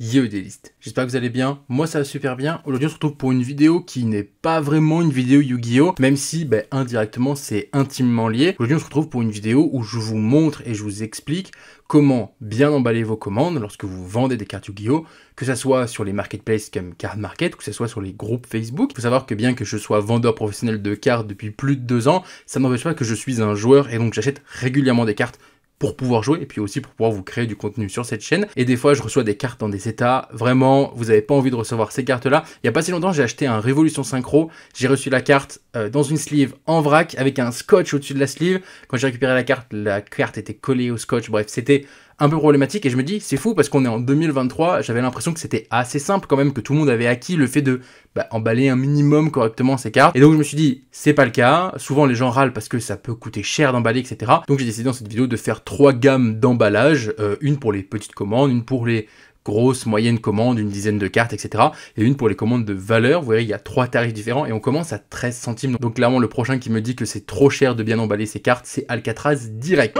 Yo des listes, j'espère que vous allez bien, moi ça va super bien, aujourd'hui on se retrouve pour une vidéo qui n'est pas vraiment une vidéo Yu-Gi-Oh même si ben, indirectement c'est intimement lié, aujourd'hui on se retrouve pour une vidéo où je vous montre et je vous explique comment bien emballer vos commandes lorsque vous vendez des cartes Yu-Gi-Oh, que ça soit sur les marketplaces comme Card Market, que ce soit sur les groupes Facebook. Il faut savoir que bien que je sois vendeur professionnel de cartes depuis plus de deux ans, ça n'empêche pas que je suis un joueur et donc j'achète régulièrement des cartes pour pouvoir jouer et puis aussi pour pouvoir vous créer du contenu sur cette chaîne. Et des fois, je reçois des cartes dans des états. Vraiment, vous n'avez pas envie de recevoir ces cartes-là. Il n'y a pas si longtemps, j'ai acheté un Révolution Synchro. J'ai reçu la carte euh, dans une sleeve en vrac avec un scotch au-dessus de la sleeve. Quand j'ai récupéré la carte, la carte était collée au scotch. Bref, c'était un peu problématique et je me dis c'est fou parce qu'on est en 2023, j'avais l'impression que c'était assez simple quand même, que tout le monde avait acquis le fait de bah, emballer un minimum correctement ses cartes. Et donc je me suis dit c'est pas le cas, souvent les gens râlent parce que ça peut coûter cher d'emballer etc. Donc j'ai décidé dans cette vidéo de faire trois gammes d'emballage, euh, une pour les petites commandes, une pour les grosse, moyenne commande, une dizaine de cartes, etc. Et une pour les commandes de valeur. Vous voyez, il y a trois tarifs différents et on commence à 13 centimes. Donc clairement, le prochain qui me dit que c'est trop cher de bien emballer ses cartes, c'est Alcatraz direct.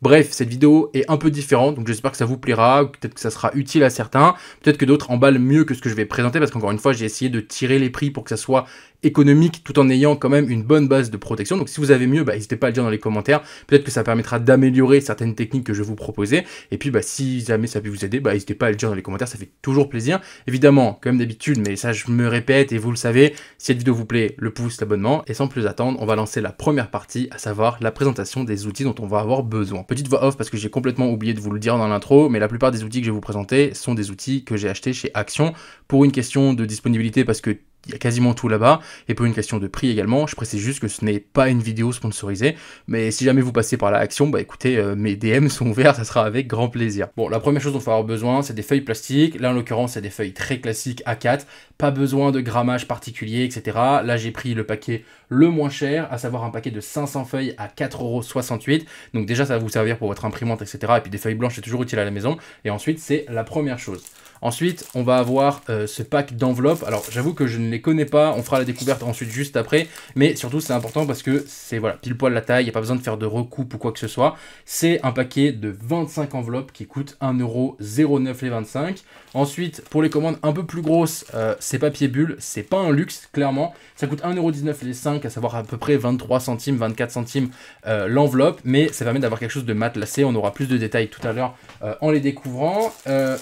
Bref, cette vidéo est un peu différente, donc j'espère que ça vous plaira, peut-être que ça sera utile à certains, peut-être que d'autres emballent mieux que ce que je vais présenter, parce qu'encore une fois, j'ai essayé de tirer les prix pour que ça soit économique tout en ayant quand même une bonne base de protection. Donc si vous avez mieux, bah, n'hésitez pas à le dire dans les commentaires. Peut-être que ça permettra d'améliorer certaines techniques que je vais vous proposer. Et puis bah, si jamais ça a pu vous aider, bah, n'hésitez pas à le dire dans les commentaires, ça fait toujours plaisir. Évidemment, comme d'habitude, mais ça je me répète et vous le savez, si cette vidéo vous plaît, le pouce, l'abonnement. Et sans plus attendre, on va lancer la première partie, à savoir la présentation des outils dont on va avoir besoin. Petite voix off parce que j'ai complètement oublié de vous le dire dans l'intro, mais la plupart des outils que je vais vous présenter sont des outils que j'ai achetés chez Action pour une question de disponibilité parce que il y a quasiment tout là-bas. Et pour une question de prix également, je précise juste que ce n'est pas une vidéo sponsorisée. Mais si jamais vous passez par la action, bah écoutez, euh, mes DM sont ouverts, ça sera avec grand plaisir. Bon, la première chose dont il faut avoir besoin, c'est des feuilles plastiques. Là, en l'occurrence, c'est des feuilles très classiques A4. Pas besoin de grammage particulier, etc. Là, j'ai pris le paquet le moins cher, à savoir un paquet de 500 feuilles à 4,68€. Donc déjà, ça va vous servir pour votre imprimante, etc. Et puis des feuilles blanches, c'est toujours utile à la maison. Et ensuite, c'est la première chose. Ensuite, on va avoir euh, ce pack d'enveloppes. Alors, j'avoue que je ne les connais pas. On fera la découverte ensuite juste après. Mais surtout, c'est important parce que c'est voilà, pile poil la taille. Il n'y a pas besoin de faire de recoupe ou quoi que ce soit. C'est un paquet de 25 enveloppes qui coûte 1,09€ les 25. Ensuite, pour les commandes un peu plus grosses, euh, c'est papier bulle. C'est pas un luxe, clairement. Ça coûte 1,19€ les 5, à savoir à peu près 23 centimes, 24 centimes euh, l'enveloppe. Mais ça permet d'avoir quelque chose de matelassé. On aura plus de détails tout à l'heure en les découvrant.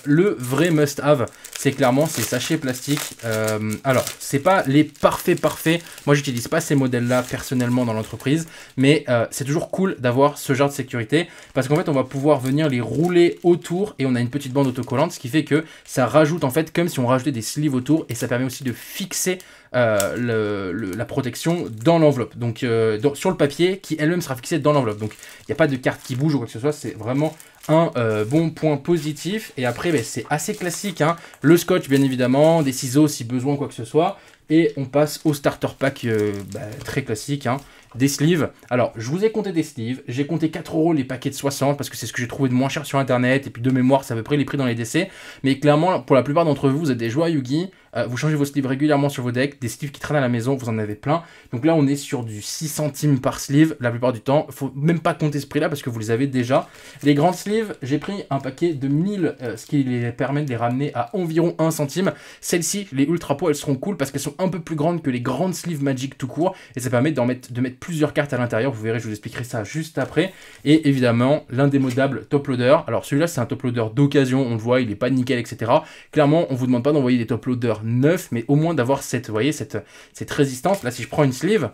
le vrai c'est clairement ces sachets plastiques. Euh, alors, c'est pas les parfaits parfaits. Moi, j'utilise pas ces modèles-là personnellement dans l'entreprise, mais euh, c'est toujours cool d'avoir ce genre de sécurité parce qu'en fait, on va pouvoir venir les rouler autour et on a une petite bande autocollante, ce qui fait que ça rajoute en fait comme si on rajoutait des sleeves autour et ça permet aussi de fixer euh, la protection dans l'enveloppe, donc euh, sur le papier qui elle-même sera fixée dans l'enveloppe. Donc il n'y a pas de carte qui bouge ou quoi que ce soit, c'est vraiment un euh, bon point positif. Et après, ben, c'est assez classique. Hein. Le scotch, bien évidemment, des ciseaux si besoin, quoi que ce soit. Et on passe au starter pack ben, très classique. Hein, des sleeves. Alors, je vous ai compté des sleeves. J'ai compté 4 euros les paquets de 60 parce que c'est ce que j'ai trouvé de moins cher sur internet. Et puis de mémoire, c'est à peu près les prix dans les décès. Mais clairement, pour la plupart d'entre vous, vous êtes des joueurs Yugi. Euh, vous changez vos sleeves régulièrement sur vos decks. Des sleeves qui traînent à la maison, vous en avez plein. Donc là, on est sur du 6 centimes par sleeve la plupart du temps. faut même pas compter ce prix-là parce que vous les avez déjà. Les grandes sleeves, j'ai pris un paquet de 1000, euh, ce qui les permet de les ramener à environ 1 centime. Celles-ci, les ultra pots, elles seront cool parce qu'elles sont un peu plus grandes que les grandes sleeves Magic tout court. Et ça permet d'en de mettre plusieurs cartes à l'intérieur. Vous verrez, je vous expliquerai ça juste après. Et évidemment, l'indémodable top loader. Alors celui-là, c'est un top loader d'occasion. On le voit, il n'est pas nickel, etc. Clairement, on vous demande pas d'envoyer des top loaders neuf, mais au moins d'avoir cette, voyez, cette, résistance. Là, si je prends une sleeve,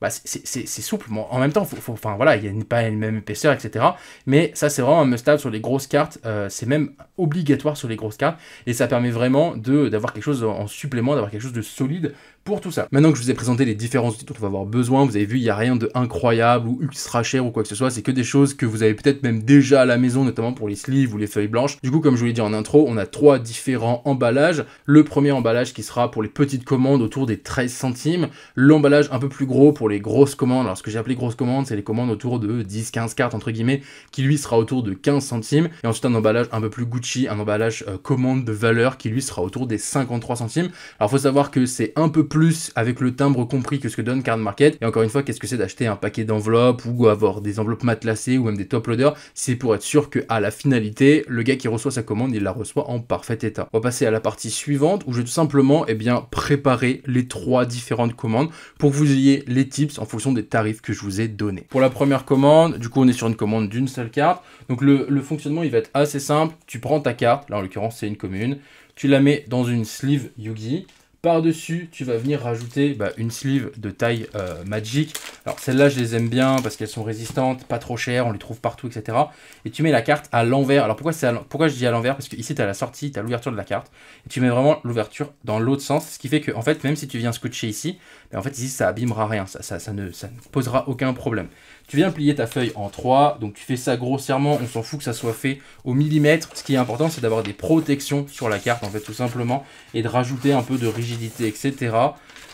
bah, c'est souple. en même temps, enfin, voilà, il n'y a pas la même épaisseur, etc. Mais ça, c'est vraiment un must-have sur les grosses cartes. Euh, c'est même obligatoire sur les grosses cartes. Et ça permet vraiment d'avoir quelque chose en supplément, d'avoir quelque chose de solide pour tout ça. Maintenant que je vous ai présenté les différents outils dont on va avoir besoin, vous avez vu, il n'y a rien de incroyable ou ultra cher ou quoi que ce soit, c'est que des choses que vous avez peut-être même déjà à la maison, notamment pour les sleeves ou les feuilles blanches. Du coup, comme je vous l'ai dit en intro, on a trois différents emballages. Le premier emballage qui sera pour les petites commandes autour des 13 centimes, l'emballage un peu plus gros pour les grosses commandes. Alors ce que j'ai appelé grosses commandes, c'est les commandes autour de 10-15 cartes entre guillemets, qui lui sera autour de 15 centimes. Et ensuite un emballage un peu plus Gucci, un emballage euh, commande de valeur qui lui sera autour des 53 centimes. Alors faut savoir que c'est un peu plus avec le timbre compris que ce que donne Card Market. Et encore une fois, qu'est-ce que c'est d'acheter un paquet d'enveloppes ou avoir des enveloppes matelassées ou même des top loaders C'est pour être sûr que à la finalité, le gars qui reçoit sa commande, il la reçoit en parfait état. On va passer à la partie suivante où je vais tout simplement eh bien, préparer les trois différentes commandes pour que vous ayez les tips en fonction des tarifs que je vous ai donnés. Pour la première commande, du coup, on est sur une commande d'une seule carte. Donc le, le fonctionnement, il va être assez simple. Tu prends ta carte, là en l'occurrence, c'est une commune. Tu la mets dans une sleeve Yugi. Par-dessus, tu vas venir rajouter bah, une sleeve de taille euh, Magic. Alors celles-là, je les aime bien parce qu'elles sont résistantes, pas trop chères, on les trouve partout, etc. Et tu mets la carte à l'envers. Alors pourquoi, pourquoi je dis à l'envers Parce que ici, tu as la sortie, tu as l'ouverture de la carte. Et tu mets vraiment l'ouverture dans l'autre sens. Ce qui fait que, en fait, même si tu viens scotcher ici, bah, en fait, ici, ça abîmera rien. Ça, ne, ça ne posera aucun problème. Tu viens plier ta feuille en 3, donc tu fais ça grossièrement, on s'en fout que ça soit fait au millimètre. Ce qui est important, c'est d'avoir des protections sur la carte, en fait, tout simplement, et de rajouter un peu de rigidité etc.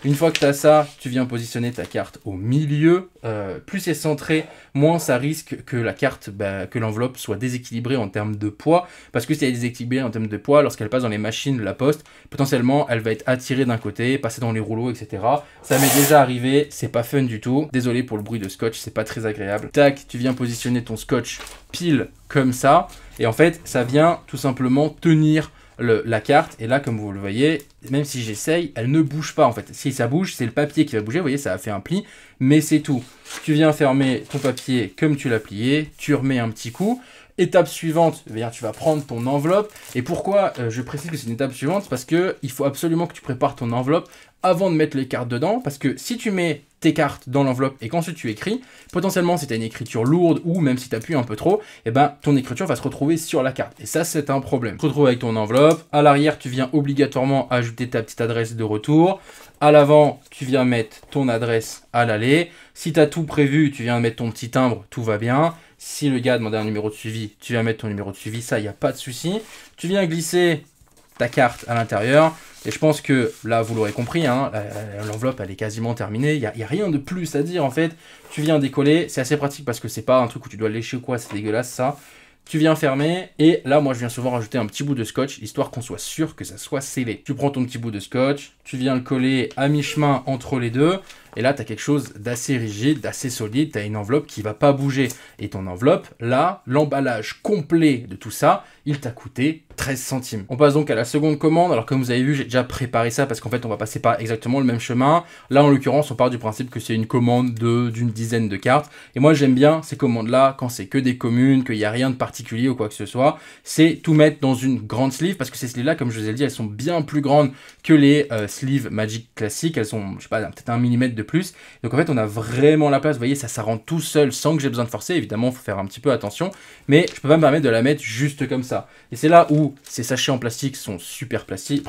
Une fois que tu as ça, tu viens positionner ta carte au milieu. Euh, plus c'est centré, moins ça risque que la carte, bah, que l'enveloppe soit déséquilibrée en termes de poids. Parce que si elle est déséquilibrée en termes de poids, lorsqu'elle passe dans les machines de la poste, potentiellement elle va être attirée d'un côté, passer dans les rouleaux, etc. Ça m'est déjà arrivé, c'est pas fun du tout. Désolé pour le bruit de scotch, c'est pas très agréable. Tac, tu viens positionner ton scotch pile comme ça. Et en fait, ça vient tout simplement tenir la carte. Et là, comme vous le voyez, même si j'essaye, elle ne bouge pas en fait. Si ça bouge, c'est le papier qui va bouger. Vous voyez, ça a fait un pli, mais c'est tout. Tu viens fermer ton papier comme tu l'as plié, tu remets un petit coup. Étape suivante, eh tu vas prendre ton enveloppe. Et pourquoi euh, je précise que c'est une étape suivante Parce qu'il faut absolument que tu prépares ton enveloppe avant de mettre les cartes dedans, parce que si tu mets tes cartes dans l'enveloppe et qu'ensuite tu écris, potentiellement si une écriture lourde ou même si tu appuies un peu trop, et eh ben, ton écriture va se retrouver sur la carte. Et ça, c'est un problème. Tu te retrouves avec ton enveloppe, à l'arrière, tu viens obligatoirement ajouter ta petite adresse de retour, à l'avant, tu viens mettre ton adresse à l'aller, si tu as tout prévu, tu viens mettre ton petit timbre, tout va bien. Si le gars demande un numéro de suivi, tu viens mettre ton numéro de suivi, ça, il n'y a pas de souci. Tu viens glisser ta carte à l'intérieur. Et je pense que là, vous l'aurez compris, hein, l'enveloppe elle est quasiment terminée. Il n'y a, a, rien de plus à dire en fait. Tu viens décoller, c'est assez pratique parce que c'est pas un truc où tu dois lécher ou quoi, c'est dégueulasse ça. Tu viens fermer et là, moi je viens souvent rajouter un petit bout de scotch histoire qu'on soit sûr que ça soit scellé. Tu prends ton petit bout de scotch, tu viens le coller à mi-chemin entre les deux. Et là, tu as quelque chose d'assez rigide, d'assez solide, tu as une enveloppe qui va pas bouger. Et ton enveloppe, là, l'emballage complet de tout ça, il t'a coûté 13 centimes. On passe donc à la seconde commande. Alors comme vous avez vu, j'ai déjà préparé ça parce qu'en fait, on va passer par exactement le même chemin. Là, en l'occurrence, on part du principe que c'est une commande d'une dizaine de cartes. Et moi, j'aime bien ces commandes-là quand c'est que des communes, qu'il n'y a rien de particulier ou quoi que ce soit. C'est tout mettre dans une grande sleeve parce que ces sleeves-là, comme je vous ai dit, elles sont bien plus grandes que les euh, sleeves Magic classiques. Elles sont, je sais pas, peut-être un millimètre de plus. Donc en fait, on a vraiment la place. Vous voyez, ça, ça rentre tout seul sans que j'ai besoin de forcer. Évidemment, il faut faire un petit peu attention. Mais je peux pas me permettre de la mettre juste comme ça. Et c'est là où ces sachets en plastique sont super pratiques.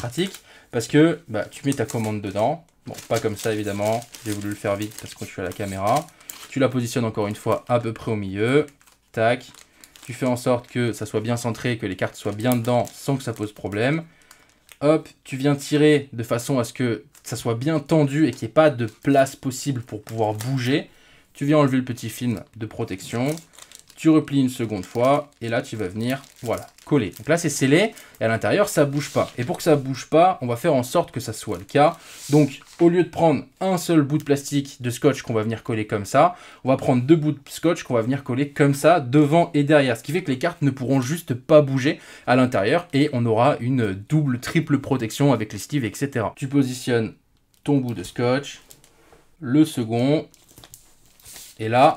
Parce que bah, tu mets ta commande dedans. Bon, pas comme ça, évidemment. J'ai voulu le faire vite parce que je suis à la caméra. Tu la positionnes encore une fois à peu près au milieu. Tac. Tu fais en sorte que ça soit bien centré, que les cartes soient bien dedans sans que ça pose problème hop, tu viens tirer de façon à ce que ça soit bien tendu et qu'il n'y ait pas de place possible pour pouvoir bouger, tu viens enlever le petit film de protection tu replies une seconde fois, et là tu vas venir, voilà, coller. Donc là c'est scellé, et à l'intérieur ça bouge pas. Et pour que ça bouge pas, on va faire en sorte que ça soit le cas. Donc au lieu de prendre un seul bout de plastique de scotch qu'on va venir coller comme ça, on va prendre deux bouts de scotch qu'on va venir coller comme ça, devant et derrière. Ce qui fait que les cartes ne pourront juste pas bouger à l'intérieur, et on aura une double, triple protection avec les sleeves, etc. Tu positionnes ton bout de scotch, le second, et là,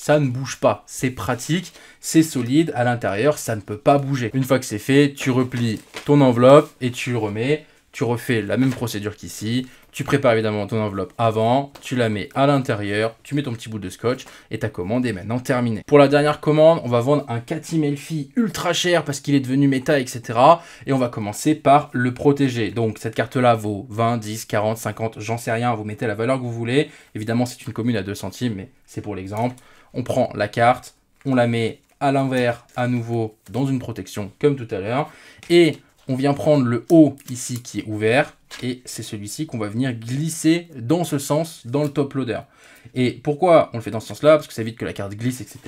ça ne bouge pas. C'est pratique, c'est solide, à l'intérieur, ça ne peut pas bouger. Une fois que c'est fait, tu replies ton enveloppe et tu le remets. Tu refais la même procédure qu'ici. Tu prépares évidemment ton enveloppe avant, tu la mets à l'intérieur, tu mets ton petit bout de scotch et ta commande est maintenant terminée. Pour la dernière commande, on va vendre un Cathy Melfi ultra cher parce qu'il est devenu méta, etc. Et on va commencer par le protéger. Donc cette carte-là vaut 20, 10, 40, 50, j'en sais rien, vous mettez la valeur que vous voulez. Évidemment, c'est une commune à 2 centimes, mais c'est pour l'exemple on prend la carte, on la met à l'envers à nouveau dans une protection comme tout à l'heure. Et on vient prendre le haut ici qui est ouvert et c'est celui-ci qu'on va venir glisser dans ce sens, dans le top loader. Et pourquoi on le fait dans ce sens-là Parce que ça évite que la carte glisse, etc.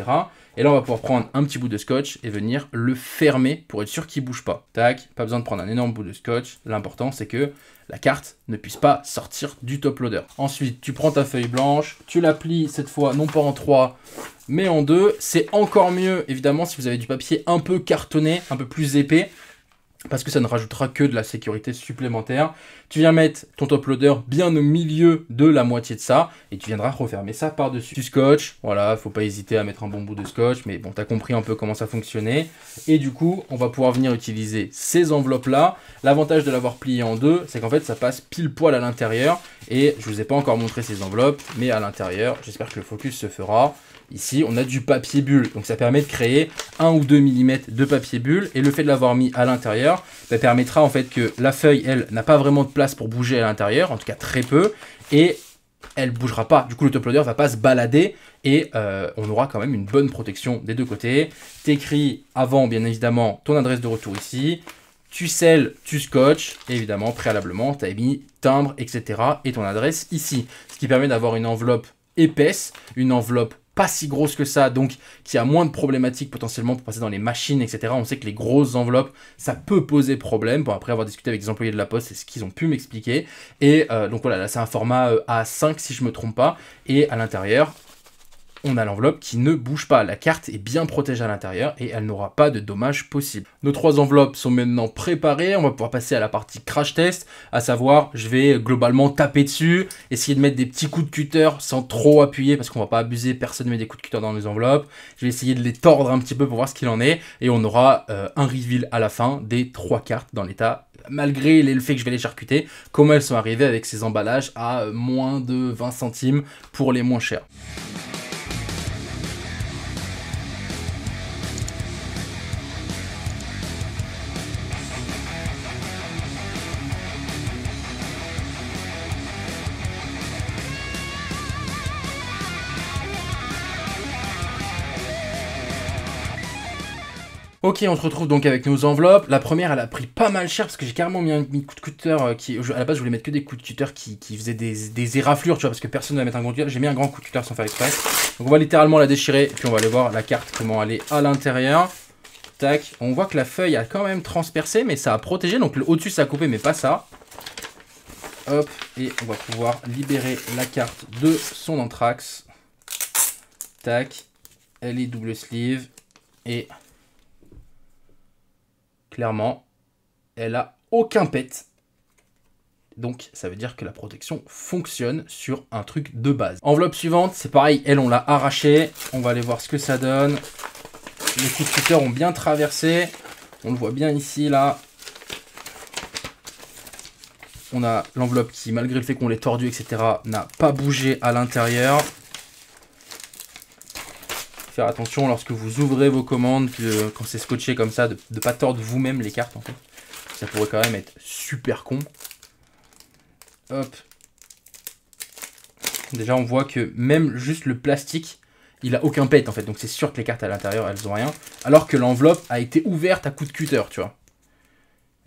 Et là, on va pouvoir prendre un petit bout de scotch et venir le fermer pour être sûr qu'il ne bouge pas. Tac, pas besoin de prendre un énorme bout de scotch. L'important, c'est que la carte ne puisse pas sortir du top loader. Ensuite, tu prends ta feuille blanche, tu la plies cette fois, non pas en 3, mais en 2. C'est encore mieux, évidemment, si vous avez du papier un peu cartonné, un peu plus épais parce que ça ne rajoutera que de la sécurité supplémentaire. Tu viens mettre ton top loader bien au milieu de la moitié de ça et tu viendras refermer ça par-dessus. Tu scotch, voilà, faut pas hésiter à mettre un bon bout de scotch, mais bon, tu as compris un peu comment ça fonctionnait. Et du coup, on va pouvoir venir utiliser ces enveloppes-là. L'avantage de l'avoir plié en deux, c'est qu'en fait, ça passe pile poil à l'intérieur et je vous ai pas encore montré ces enveloppes, mais à l'intérieur, j'espère que le focus se fera. Ici, on a du papier bulle, donc ça permet de créer 1 ou 2 mm de papier bulle, et le fait de l'avoir mis à l'intérieur bah, permettra en fait que la feuille, elle, n'a pas vraiment de place pour bouger à l'intérieur, en tout cas très peu, et elle bougera pas. Du coup, le top loader va pas se balader et euh, on aura quand même une bonne protection des deux côtés. T'écris avant, bien évidemment, ton adresse de retour ici. Tu scelles, tu scotches, évidemment, préalablement, tu as mis timbre, etc. et ton adresse ici. Ce qui permet d'avoir une enveloppe épaisse, une enveloppe pas si grosse que ça, donc qui a moins de problématiques potentiellement pour passer dans les machines, etc. On sait que les grosses enveloppes, ça peut poser problème. Bon, après avoir discuté avec des employés de la Poste, c'est ce qu'ils ont pu m'expliquer. Et euh, donc voilà, là c'est un format euh, A5 si je me trompe pas. Et à l'intérieur, on a l'enveloppe qui ne bouge pas. La carte est bien protégée à l'intérieur et elle n'aura pas de dommages possibles. Nos trois enveloppes sont maintenant préparées. On va pouvoir passer à la partie crash test, à savoir je vais globalement taper dessus, essayer de mettre des petits coups de cutter sans trop appuyer parce qu'on va pas abuser, personne ne met des coups de cutter dans nos enveloppes. Je vais essayer de les tordre un petit peu pour voir ce qu'il en est et on aura euh, un reveal à la fin des trois cartes dans l'état malgré le fait que je vais les charcuter, comment elles sont arrivées avec ces emballages à euh, moins de 20 centimes pour les moins chers. Ok, on se retrouve donc avec nos enveloppes. La première, elle a pris pas mal cher parce que j'ai carrément mis un coup de cutter euh, qui, à la base, je voulais mettre que des coups de cutter qui, faisaient des, des, éraflures, tu vois, parce que personne ne va mettre un grand cutter. J'ai mis un grand coup de cutter sans faire exprès. Donc on va littéralement la déchirer et puis on va aller voir la carte comment elle est à l'intérieur. Tac, on voit que la feuille a quand même transpercé, mais ça a protégé. Donc au-dessus, ça a coupé, mais pas ça. Hop, et on va pouvoir libérer la carte de son anthrax. Tac, elle est double sleeve et clairement, elle a aucun pet. Donc ça veut dire que la protection fonctionne sur un truc de base. Enveloppe suivante, c'est pareil, elle on l'a arrachée. On va aller voir ce que ça donne. Les coups de ont bien traversé. On le voit bien ici là. On a l'enveloppe qui, malgré le fait qu'on l'ait tordue, etc., n'a pas bougé à l'intérieur faire attention lorsque vous ouvrez vos commandes, euh, quand c'est scotché comme ça, de ne pas tordre vous-même les cartes en fait. Ça pourrait quand même être super con. Hop. Déjà on voit que même juste le plastique, il a aucun pet en fait. Donc c'est sûr que les cartes à l'intérieur, elles ont rien. Alors que l'enveloppe a été ouverte à coup de cutter, tu vois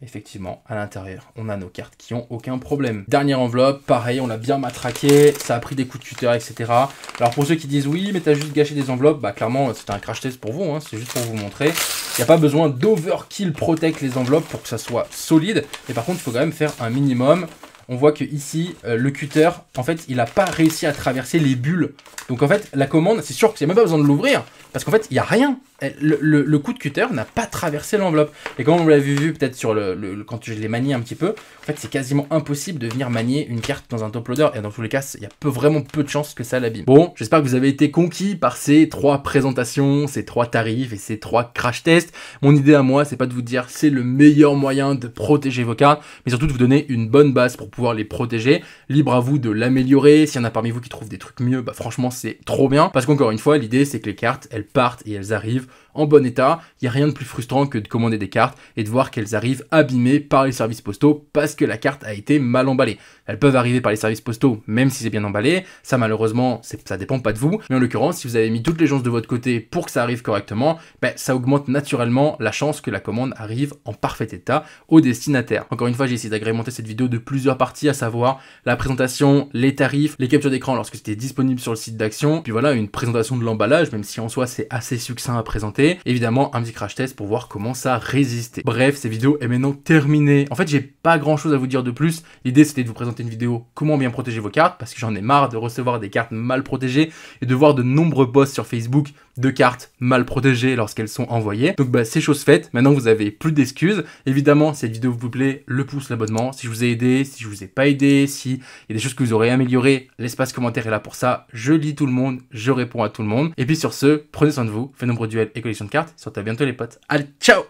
effectivement, à l'intérieur, on a nos cartes qui ont aucun problème. Dernière enveloppe, pareil, on l'a bien matraqué, ça a pris des coups de cutter, etc. Alors pour ceux qui disent oui, mais t'as juste gâché des enveloppes, bah clairement, c'est un crash test pour vous, hein, c'est juste pour vous montrer. Il n'y a pas besoin d'overkill protect les enveloppes pour que ça soit solide, et par contre, il faut quand même faire un minimum. On voit que ici, euh, le cutter, en fait, il n'a pas réussi à traverser les bulles. Donc en fait, la commande, c'est sûr que a même pas besoin de l'ouvrir, parce qu'en fait, il n'y a rien. Le, coup de cutter n'a pas traversé l'enveloppe. Et comme on l'a vu, peut-être sur le, quand je l'ai manié un petit peu, en fait, c'est quasiment impossible de venir manier une carte dans un top loader. Et dans tous les cas, il y a peu, vraiment peu de chances que ça l'abîme. Bon, j'espère que vous avez été conquis par ces trois présentations, ces trois tarifs et ces trois crash tests. Mon idée à moi, c'est pas de vous dire c'est le meilleur moyen de protéger vos cartes, mais surtout de vous donner une bonne base pour pouvoir les protéger. Libre à vous de l'améliorer. S'il y en a parmi vous qui trouvent des trucs mieux, bah franchement, c'est trop bien. Parce qu'encore une fois, l'idée, c'est que les cartes, elles partent et elles arrivent en bon état. Il n'y a rien de plus frustrant que de commander des cartes et de voir qu'elles arrivent abîmées par les services postaux parce que la carte a été mal emballée. Elles peuvent arriver par les services postaux même si c'est bien emballé. Ça malheureusement, ça dépend pas de vous. Mais en l'occurrence, si vous avez mis toutes les chances de votre côté pour que ça arrive correctement, ben, ça augmente naturellement la chance que la commande arrive en parfait état au destinataire. Encore une fois, j'ai essayé d'agrémenter cette vidéo de plusieurs parties, à savoir la présentation, les tarifs, les captures d'écran lorsque c'était disponible sur le site d'action. Puis voilà, une présentation de l'emballage, même si en soi c'est assez succinct à présenter Évidemment, un petit crash test pour voir comment ça résistait. Bref, cette vidéo est maintenant terminée. En fait, j'ai pas grand chose à vous dire de plus. L'idée, c'était de vous présenter une vidéo comment bien protéger vos cartes parce que j'en ai marre de recevoir des cartes mal protégées et de voir de nombreux boss sur Facebook de cartes mal protégées lorsqu'elles sont envoyées. Donc bah, c'est chose faite, maintenant vous avez plus d'excuses. Évidemment, si cette vidéo vous plaît, le pouce, l'abonnement, si je vous ai aidé, si je vous ai pas aidé, si il y a des choses que vous aurez améliorées, l'espace commentaire est là pour ça. Je lis tout le monde, je réponds à tout le monde. Et puis sur ce, prenez soin de vous, faites de duels et collection de cartes. Surtout à bientôt les potes. Allez, ciao